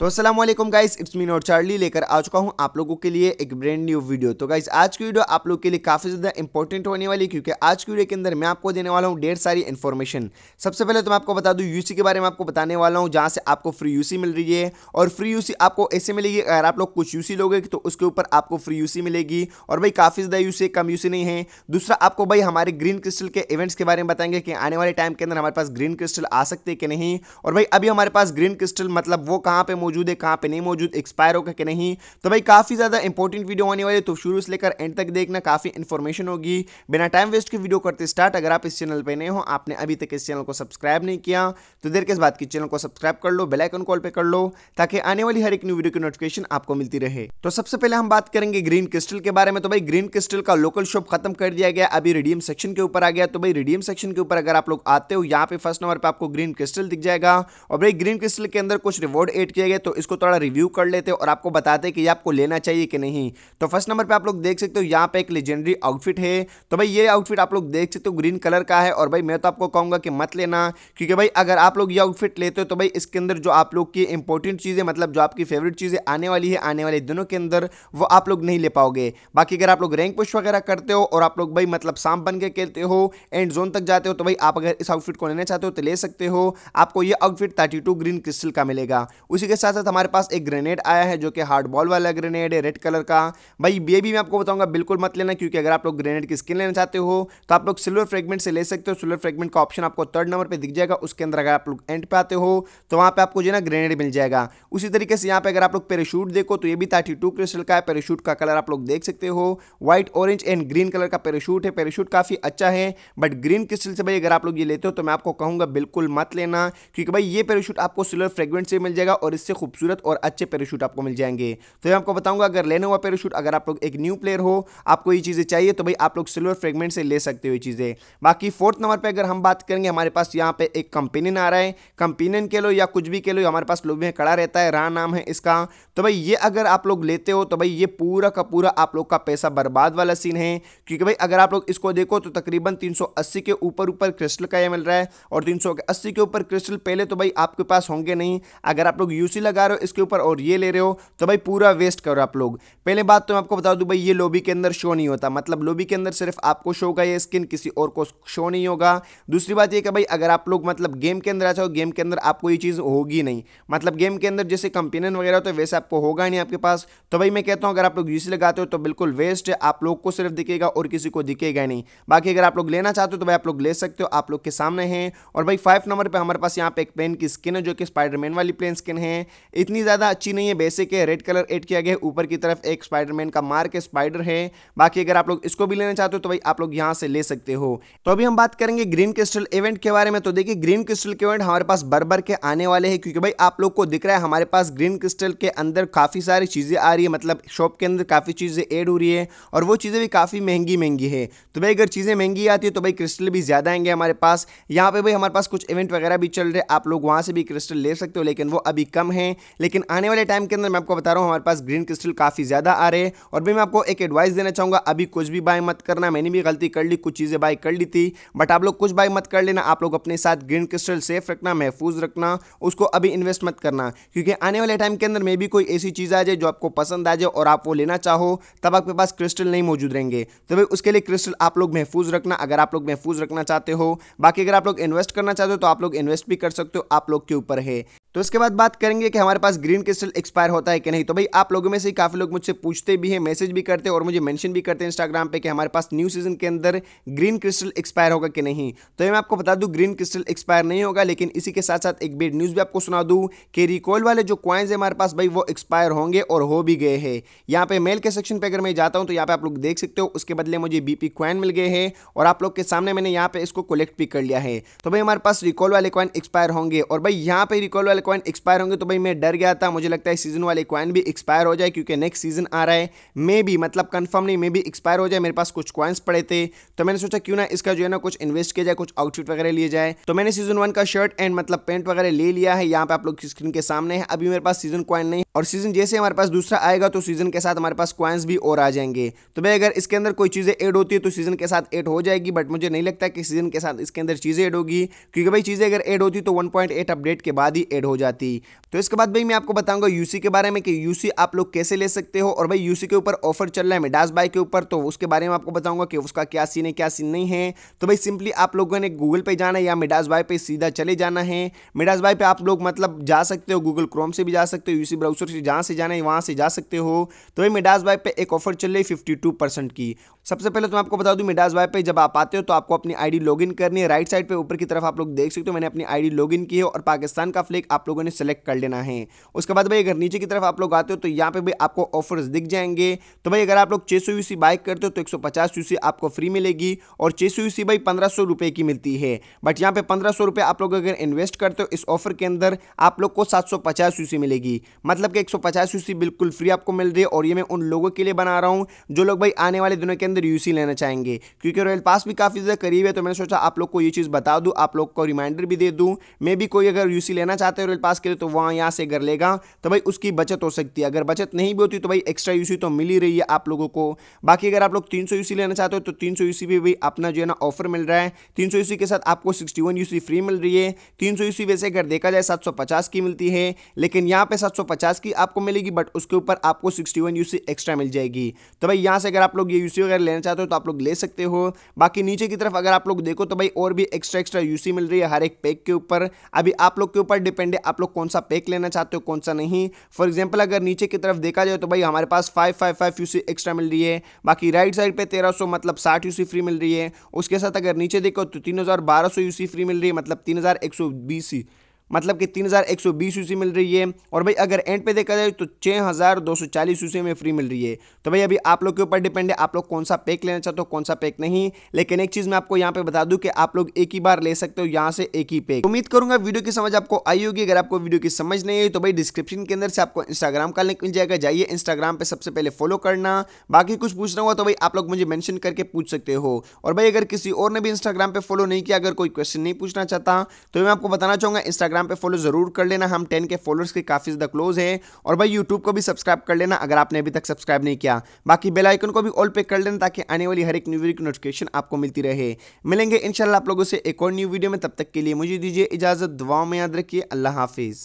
तो असलम guys it's me not Charlie लेकर आ चुका हूँ आप लोगों के लिए एक ब्रांड न्यू वीडियो तो गाइस आज की वीडियो आप लोगों के लिए काफ़ी ज़्यादा इंपॉर्टेंट होने वाली क्योंकि आज की वीडियो के अंदर मैं आपको देने वाला हूँ ढेर सारी इन्फॉर्मेशन सबसे पहले तो मैं आपको बता दूँ यूसी के बारे में आपको बताने वाला हूँ जहाँ से आपको फ्री यूसी मिल रही है और फ्री यूसी आपको ऐसे मिलेगी अगर आप लोग कुछ यूसी लोगे तो उसके ऊपर आपको फ्री यूसी मिलेगी और भाई काफ़ी ज़्यादा यूसी कम यूसी नहीं है दूसरा आपको भाई हमारे ग्रीन क्रिस्टल के इवेंट्स के बारे में बताएंगे कि आने वाले टाइम के अंदर हमारे पास ग्रीन क्रिस्टल आ सकते कि नहीं और भाई अभी हमारे पास ग्रीन क्रिस्टल मतलब वो कहाँ पर मौजूद है कहाँ पे नहीं मौजूद एक्सपायर होगा कि नहीं तो भाई काफ़ी ज़्यादा इंपॉर्टेंट वीडियो आने वाले तो शुरू से लेकर एंड तक देखना काफ़ी इन्फॉर्मेशन होगी बिना टाइम वेस्ट के वीडियो करते स्टार्ट अगर आप इस चैनल पर नहीं हो आपने अभी तक इस चैनल को सब्सक्राइब नहीं किया तो देर किस बात की चैनल को सब्सक्राइब कर लो बेलाइकन कॉल पर कर लो ताकि आने वाली हर एक न्यू वीडियो की नोटिफिकेशन आपको मिलती रहे तो सबसे पहले हम बात करेंगे ग्रीन क्रिस्टल के बारे में तो भाई ग्रीन क्रिस्टल का लोकल शॉप खत्म कर दिया गया अभी रिडीम सेक्शन के ऊपर आ गया तो भाई रिडीम सेक्शन के ऊपर अगर आप लोग आते हो यहाँ पे फर्स्ट नंबर पर आपको ग्रीन क्रिस्टल दिख जाएगा और भाई ग्रीन क्रिस्टल के अंदर कुछ रिवॉर्ड एड किया गया है तो इसको थोड़ा रिव्यू कर लेते और आपको बताते कि ये आपको लेना चाहिए कि नहीं तो फर्स्ट नंबर पर आप लोग देख सकते हो यहाँ पे एक लेजेंडरी आउटफिट है तो भाई ये आउटफिट आप लोग देख सकते हो ग्रीन कलर का है और भाई मैं तो आपको कहूँगा कि मत लेना क्योंकि भाई अगर आप लोग ये आउटफिट लेते हो तो भाई इसके अंदर जो आप लोग की इंपॉर्टेंट चीज़ें मतलब जो आपकी फेवरेट चीज़ें आने वाली है आने वाले दिनों के अंदर वो आप लोग नहीं ले पाओगे बाकी अगर आप लोग रैंक पुश वगैरह करते हो और आप लोग भाई मतलब सांप बन के खेलते हो एंड जोन तक जाते हो तो भाई आप अगर इस आउटफिट को लेना चाहते हो तो ले सकते हो आपको ये आउटफिट थर्टी ग्रीन क्रिस्टल का मिलेगा उसी के साथ साथ साथ हमारे पास एक ग्रेनेड आया है जो कि हार्ड बॉल वाला ग्रेनेड है रेड कलर का भाई ये भी मैं आपको बताऊंगा बिल्कुल मत लेना क्योंकि अगर आप लोग ग्रेनेड की स्किन लेना चाहते हो तो आप लोग सिल्वर फ्रेगमेंट से ले सकते हो सिल्वर फ्रेगमेंट का ऑप्शन आपको थर्ड नंबर पर दिख जाएगा उसके अंदर अगर आप लोग एंड पे आते हो तो वहाँ पर आपको जो ना ग्रेनेड मिल जाएगा उसी तरीके से यहाँ पर अगर आप लोग पैराशूट देखो तो ये भी थर्टी टू क्रिस्टल का है पैराशूट का कलर आप लोग देख सकते हो white orange and green colour का पैराशूट है पैराशूट काफ़ी अच्छा है बट ग्रीन क्रिस्टल से भाई अगर आप लोग ये लेते हो तो मैं आपको कहूँगा बिल्कुल मत लेना क्योंकि भाई ये पैराशूट आपको सिल्वर फ्रेगमेंट से मिल जाएगा और इससे खूबसूरत और अच्छे पैराशूट आपको मिल जाएंगे तो मैं आपको बताऊंगा अगर लेना हुआ पैराशूट अगर आप लोग एक न्यू प्लेयर हो आपको ये चीज़ें चाहिए तो भाई आप लोग सिल्वर फ्रेगमेंट से ले सकते हो ये चीज़ें बाकी फोर्थ नंबर पर अगर हम बात करेंगे हमारे पास यहाँ पर एक कंपेनियन आ रहा है कंपेनियन के लो या कुछ भी के लो हमारे पास लोबी कड़ा रहता है रहा नाम है इसका तो भाई ये अगर आप लोग लेते हो तो भाई ये पूरा का पूरा आप लोग का पैसा बर्बाद वाला सीन है क्योंकि भाई अगर आप लोग इसको देखो तो तकरीबन 380 के ऊपर ऊपर क्रिस्टल का ये मिल रहा है और 380 के ऊपर क्रिस्टल पहले तो भाई आपके पास होंगे नहीं अगर आप लोग यूसी लगा रहे हो इसके ऊपर और ये ले रहे हो तो भाई पूरा वेस्ट करो आप लोग पहले बात तो मैं आपको बता दूँ भाई ये लोबी के अंदर शो नहीं होता मतलब लोबी के अंदर सिर्फ आपको शो होगा ये स्किन किसी और को शो नहीं होगा दूसरी बात ये कि भाई अगर आप लोग मतलब गेम के अंदर आ जाओ गेम के अंदर आपको ये चीज़ होगी नहीं मतलब गेम के अंदर जैसे कंपेनियन वगैरह होता है वैसे आपको होगा नहीं आपके पास तो भाई मैं कहता हूँ अगर आप लोग यूसी लगाते हो तो बिल्कुल वेस्ट है आप लोग को सिर्फ दिखेगा और किसी को दिखेगा नहीं बाकी अगर आप लोग लेना चाहते हो तो भाई आप लोग ले सकते हो आप लोग के सामने हैं और भाई फाइव नंबर पर हमारे पास यहाँ पे एक पेन की स्किन है जो कि स्पाइडरमैन वाली प्लेन स्किन है इतनी ज़्यादा अच्छी नहीं है बेसिक है रेड कलर एड किया गया है ऊपर की तरफ एक स्पाइडरमैन का मार्क है स्पाइडर है बाकी अगर आप लोग इसको भी लेना चाहते हो तो भाई आप लोग यहाँ से ले सकते हो तो अभी हम बात करेंगे ग्रीन क्रिस्टल इवेंट के बारे में तो देखिए ग्रीन क्रिस्टल के इवेंट हमारे पास बरबर के आने वाले हैं क्योंकि भाई आप लोग को दिख रहा है हमारे पास ग्रीन क्रिस्टल के अंदर काफ़ी सारी चीज़ें आ रही है मतलब शॉप के अंदर काफ़ी चीज़ें एड हो रही है और वो चीज़ें भी काफ़ी महंगी महंगी है तो भाई अगर चीज़ें महंगी आती है तो भाई क्रिस्टल भी ज़्यादा आएंगे हमारे पास यहाँ पे भाई हमारे पास कुछ इवेंट वगैरह भी चल रहे आप लोग वहाँ से भी क्रिस्टल ले सकते हो लेकिन वो अभी कम है हैं लेकिन आने वाले टाइम के अंदर मैं आपको बता रहा हूँ हमारे पास ग्रीन क्रिस्टल काफ़ी ज़्यादा आ रहे हैं और भी मैं आपको एक एडवाइस देना चाहूँगा अभी कुछ भी बाय मत करना मैंने भी गलती कर ली कुछ चीज़ें बाय कर ली थी बट आप लोग कुछ बाय मत कर लेना आप लोग अपने साथ ग्रीन क्रिस्टल सेफ रखना महफूज रखना उसको अभी इन्वेस्ट मत करना क्योंकि आने वाले टाइम के अंदर मे भी कोई ऐसी चीज़ आ जाए जो आपको पसंद आ जाए और आप वो लेना चाहो तब आपके पास क्रिस्टल नहीं मौजूद रहेंगे तो भाई उसके लिए क्रिस्टल आप लोग महफूज रखना अगर आप लोग महफूज रखना चाहते हो बाकी अगर आप लोग इन्वेस्ट करना चाहते हो तो आप लोग इन्वेस्ट भी कर सकते हो आप लोग के ऊपर है तो इसके बाद बात करेंगे कि हमारे पास ग्रीन क्रिस्टल एक्सपायर होता है कि नहीं तो भाई आप लोगों में से काफ़ी लोग मुझसे पूछते भी हैं मैसेज भी करते हैं और मुझे मेंशन भी करते हैं इंस्टाग्राम पे कि हमारे पास न्यू सीजन के अंदर ग्रीन क्रिस्टल एक्सपायर होगा कि नहीं तो मैं आपको बता दूं ग्रीन क्रिस्टल एक्सपायर नहीं होगा लेकिन इसी के साथ साथ एक बेड न्यूज़ भी आपको सुना दूँ कि रिकॉल वाले जो क्वाइंस है हमारे पास भाई वो एक्सपायर होंगे और हो भी गए हैं यहाँ पे मेल के सेक्शन पर अगर मैं जाता हूँ तो यहाँ पे आप लोग देख सकते हो उसके बदले मुझे बीपी क्वाइन मिल गए हैं और आप लोग के सामने मैंने यहाँ पे इसको कलेक्ट भी कर लिया है तो भाई हमारे पास रिकॉल वाले क्वाइन एक्सपायर होंगे और भाई यहाँ पे रिकॉल वाले कॉइन एक्सपायर होंगे तो भाई मैं डर गया था मुझे लगता है सीजन वाले कॉइन भी एक्सपायर हो जाए क्योंकि नेक्स्ट सीजन आ रहा है मे भी मतलब कन्फर्म नहीं मे भी एक्सपायर हो जाए मेरे पास कुछ कॉइन्स पड़े थे तो मैंने सोचा क्यों ना इसका जो है ना कुछ इन्वेस्ट किया जाए कुछ आउटफिट वगैरह लिए जाए तो मैंने सीजन वन का शर्ट एंड मतलब पेंट वगैरह ले लिया है यहाँ पे आप लोग स्क्रीन के सामने है अभी मेरे पास सीजन कॉइन नहीं और सीजन जैसे हमारे पास दूसरा आएगा तो सीजन के साथ हमारे पास क्वाइंस भी और आ जाएंगे तो भाई अगर इसके अंदर कोई चीज़ें ऐड होती है तो सीजन के साथ ऐड हो जाएगी बट मुझे नहीं लगता कि सीजन के साथ इसके अंदर चीज़ें ऐड होगी क्योंकि भाई चीज़ें अगर ऐड होती तो 1.8 अपडेट के बाद ही एड हो जाती तो इसके बाद भाई मैं आपको बताऊंगा यूसी के बारे में कि यूसी आप लोग कैसे ले सकते हो और भाई यूसी के ऊपर ऑफर चल रहा है मिडास बाई के ऊपर तो उसके बारे में आपको बताऊंगा कि उसका क्या सीन है क्या सीन नहीं है तो भाई सिंपली आप लोगों ने गूगल पे जाना है या मिडास बाई पे सीधा चले जाना है मिडास बाई पे आप लोग मतलब जा सकते हो गूगल क्रोम से भी जा सकते हो यूसी ब्राउसर से जहाँ से जाना है वहाँ से जा सकते हो तो ये मिडास बाइक पर एक ऑफर चल रही है फिफ्टी की सबसे पहले तो मैं आपको बता दूं मिडास वाई पे जब आप आते हो तो आपको अपनी आईडी लॉगिन करनी है राइट साइड पे ऊपर की तरफ आप लोग देख सकते हो मैंने अपनी आईडी लॉगिन की है और पाकिस्तान का फ्लैग आप लोगों ने सेलेक्ट कर लेना है उसके बाद भाई अगर नीचे की तरफ आप लोग आते हो तो यहाँ पे भी आपको ऑफर्स दिख जाएंगे तो भाई अगर आप लोग छे सौ बाइक करते हो तो एक सौ आपको फ्री मिलेगी और छः सौ भाई पंद्रह की मिलती है बट यहाँ पे पंद्रह आप लोग अगर इन्वेस्ट करते हो इस ऑफर के अंदर आप लोग को सात सौ मिलेगी मतलब कि एक सौ बिल्कुल फ्री आपको मिल रही है और ये मैं उन लोगों के लिए बना रहा हूँ जो लोग भाई आने वाले दिनों के अंदर अंदर यू लेना चाहेंगे क्योंकि रॉयल पास भी काफ़ी ज़्यादा करीब है तो मैंने सोचा आप लोग को ये चीज़ बता दूँ आप लोग को रिमाइंडर भी दे दूँ मे भी कोई अगर यू लेना चाहते हैं रॉयल पास के लिए तो वहाँ यहाँ से कर लेगा तो भाई उसकी बचत हो सकती है अगर बचत नहीं भी होती तो भाई एक्स्ट्रा यू तो मिल ही रही है आप लोगों को बाकी अगर आप लोग तीन सौ लेना चाहते हो तो तीन सौ भी भाई अपना जो है ना ऑफर मिल रहा है तीन सौ के साथ आपको सिक्सटी वन फ्री मिल रही है तीन सौ वैसे अगर देखा जाए सात की मिलती है लेकिन यहाँ पर सात की आपको मिलेगी बट उसके ऊपर आपको सिक्सटी वन एक्स्ट्रा मिल जाएगी तो भाई यहाँ से अगर आप लोग ये यूसी वगैरह लेना चाहते हो तो आप लोग ले सकते हो बाकी नीचे की तरफ अगर आप लोग देखो तो भाई और भी एक्स्ट्रा एक्स्ट्रा यूसी मिल रही है हर एक पैक के ऊपर अभी आप लोग के ऊपर डिपेंड है आप लोग कौन सा पैक लेना चाहते हो कौन सा नहीं फॉर एग्जाम्पल अगर नीचे की तरफ देखा जाए तो भाई हमारे पास five five five UC extra मिल रही है बाकी राइट साइड पर तेरह सौ मतलब साठ यूसी फ्री मिल रही है उसके साथ अगर नीचे देखो तो तीन हज़ार बारह सौ यूसी फ्री मिल रही है मतलब तीन हज़ार एक सौ बीस मतलब कि तीन हज़ार एक सौ बीस यूसी मिल रही है और भाई अगर एंड पे देखा जाए तो छः हज़ार दो सौ चालीस यूसी में फ्री मिल रही है तो भाई अभी आप लोग के ऊपर डिपेंड है आप लोग कौन सा पैक लेना चाहते हो कौन सा पैक नहीं लेकिन एक चीज़ मैं आपको यहाँ पे बता दूँ कि आप लोग एक ही बार ले सकते हो यहाँ से एक ही पैक उम्मीद करूँगा वीडियो की समझ आपको आई होगी अगर आपको वीडियो की समझ नहीं आई तो भाई डिस्क्रिप्शन के अंदर से आपको इंस्टाग्राम का लिंक मिल जाएगा जाइए इंस्टाग्राम पर सबसे पहले फॉलो करना बाकी कुछ पूछना हुआ तो भाई आप लोग मुझे मैंशन करके पूछ सकते हो और भाई अगर किसी और ने भी इंस्टाग्राम पर फॉलो नहीं किया अगर कोई क्वेश्चन नहीं पूछना चाहता तो मैं आपको बताना चाहूँगा इंस्टाग्राम इंस्टाग्राम पे फॉलो ज़रूर कर लेना हम टेन के फॉलोअर्स के काफ़ी ज़्यादा क्लोज है और भाई यूट्यूब को भी सब्सक्राइब कर लेना अगर आपने अभी तक सब्सक्राइब नहीं किया बाकी आइकन को भी ऑल पे कर लेना ताकि आने वाली हर एक न्यू वीडियो की नोटिफिकेशन आपको मिलती रहे मिलेंगे इनशाला आप लोगों से एक और न्यू वीडियो में तब तक के लिए मुझे दीजिए इजाज़त दुआओं में याद रखिए अल्लाह हाफिज़